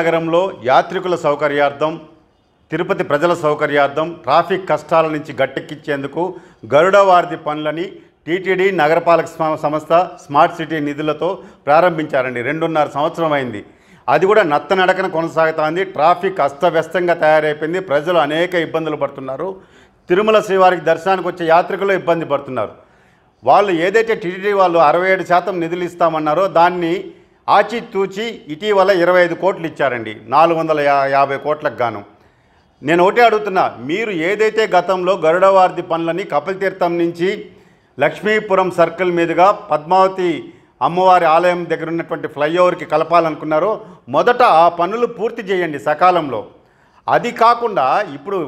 నగరంలో యాత్రికుల సౌకర్యార్థం తిరుపతి ప్రజల సౌకర్యార్థం ట్రాఫిక్ కష్టాల నుంచి గట్టెక్కించేందుకు గరుడ పనులని టీటీడీ నగరపాలక సంస్థ స్మార్ట్ సిటీ నిధులతో ప్రారంభించారండి రెండున్నర సంవత్సరం అయింది అది కూడా నత్తనడకన కొనసాగుతోంది ట్రాఫిక్ అస్తవ్యస్తంగా తయారైపోయింది ప్రజలు అనేక ఇబ్బందులు పడుతున్నారు తిరుమల శ్రీవారికి దర్శనానికి వచ్చే యాత్రికులు ఇబ్బంది పడుతున్నారు వాళ్ళు ఏదైతే టీటీడీ వాళ్ళు అరవై ఏడు శాతం నిధులు ఇస్తామన్నారో దాన్ని ఆచితూచి ఇటీవల ఇరవై ఐదు కోట్లు ఇచ్చారండి నాలుగు వందల యాభై కోట్లకు గాను నేను ఒకటే అడుగుతున్నా మీరు ఏదైతే గతంలో గరుడవారిది పనులని కపిల్ తీర్థం నుంచి లక్ష్మీపురం సర్కిల్ మీదుగా పద్మావతి అమ్మవారి ఆలయం దగ్గర ఉన్నటువంటి ఫ్లైఓవర్కి కలపాలనుకున్నారో మొదట ఆ పనులు పూర్తి చేయండి సకాలంలో అది కాకుండా ఇప్పుడు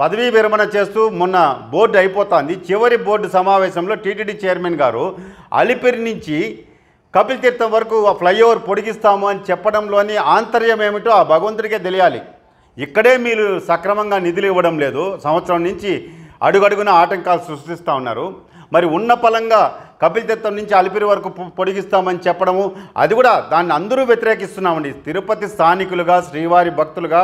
పదవీ విరమణ చేస్తూ మొన్న బోర్డు అయిపోతుంది చివరి బోర్డు సమావేశంలో టీటీడీ చైర్మన్ గారు అలిపిరి నుంచి కపిల్ తీర్థం వరకు ఆ ఫ్లైఓవర్ పొడిగిస్తాము అని చెప్పడంలోని ఆంతర్యం ఏమిటో ఆ భగవంతుడికే తెలియాలి ఇక్కడే మీరు సక్రమంగా నిధులు ఇవ్వడం లేదు సంవత్సరం నుంచి అడుగడుగున ఆటంకాలు సృష్టిస్తూ ఉన్నారు మరి ఉన్న పలంగా కపిల్ తీర్థం నుంచి అలిపిరి వరకు పొడిగిస్తామని చెప్పడము అది కూడా దాన్ని అందరూ వ్యతిరేకిస్తున్నామండి తిరుపతి స్థానికులుగా శ్రీవారి భక్తులుగా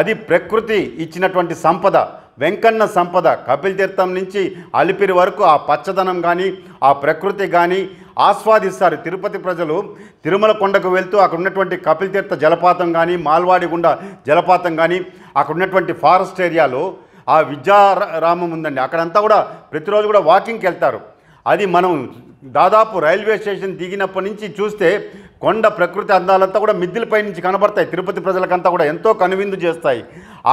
అది ప్రకృతి ఇచ్చినటువంటి సంపద వెంకన్న సంపద కపిల్ తీర్థం నుంచి అలిపిరి వరకు ఆ పచ్చదనం కానీ ఆ ప్రకృతి కానీ ఆస్వాదిస్తారు తిరుపతి ప్రజలు తిరుమల కొండకు వెళ్తూ అక్కడ ఉన్నటువంటి కపిల్ తీర్థ జలపాతం కానీ మాల్వాడిగుండ జలపాతం కానీ అక్కడ ఉన్నటువంటి ఫారెస్ట్ ఏరియాలో ఆ విద్యారామం ఉందండి అక్కడంతా కూడా ప్రతిరోజు కూడా వాకింగ్కి వెళ్తారు అది మనం దాదాపు రైల్వే స్టేషన్ దిగినప్పటి నుంచి చూస్తే కొండ ప్రకృతి అందాలంతా కూడా మిద్దిలపై నుంచి కనబడతాయి తిరుపతి ప్రజలకంతా కూడా ఎంతో కనువిందు చేస్తాయి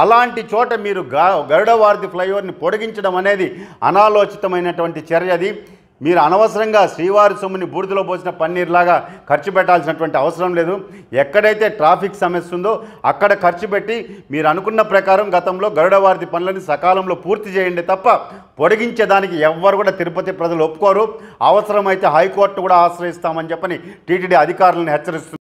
అలాంటి చోట మీరు గరుడవారిది ఫ్లైఓవర్ని పొడిగించడం అనేది అనాలోచితమైనటువంటి చర్య అది మీరు అనవసరంగా శ్రీవారి సొమ్ముని బూడిదలో పోసిన పన్నీర్లాగా ఖర్చు పెట్టాల్సినటువంటి అవసరం లేదు ఎక్కడైతే ట్రాఫిక్ సమస్య ఉందో అక్కడ ఖర్చు పెట్టి మీరు అనుకున్న ప్రకారం గతంలో గరుడవారిది పనులని సకాలంలో పూర్తి చేయండి తప్ప పొడిగించేదానికి ఎవ్వరు కూడా తిరుపతి ప్రజలు ఒప్పుకోరు అవసరమైతే హైకోర్టు కూడా ఆశ్రయిస్తామని చెప్పని టీటీడీ అధికారులను హెచ్చరిస్తుంది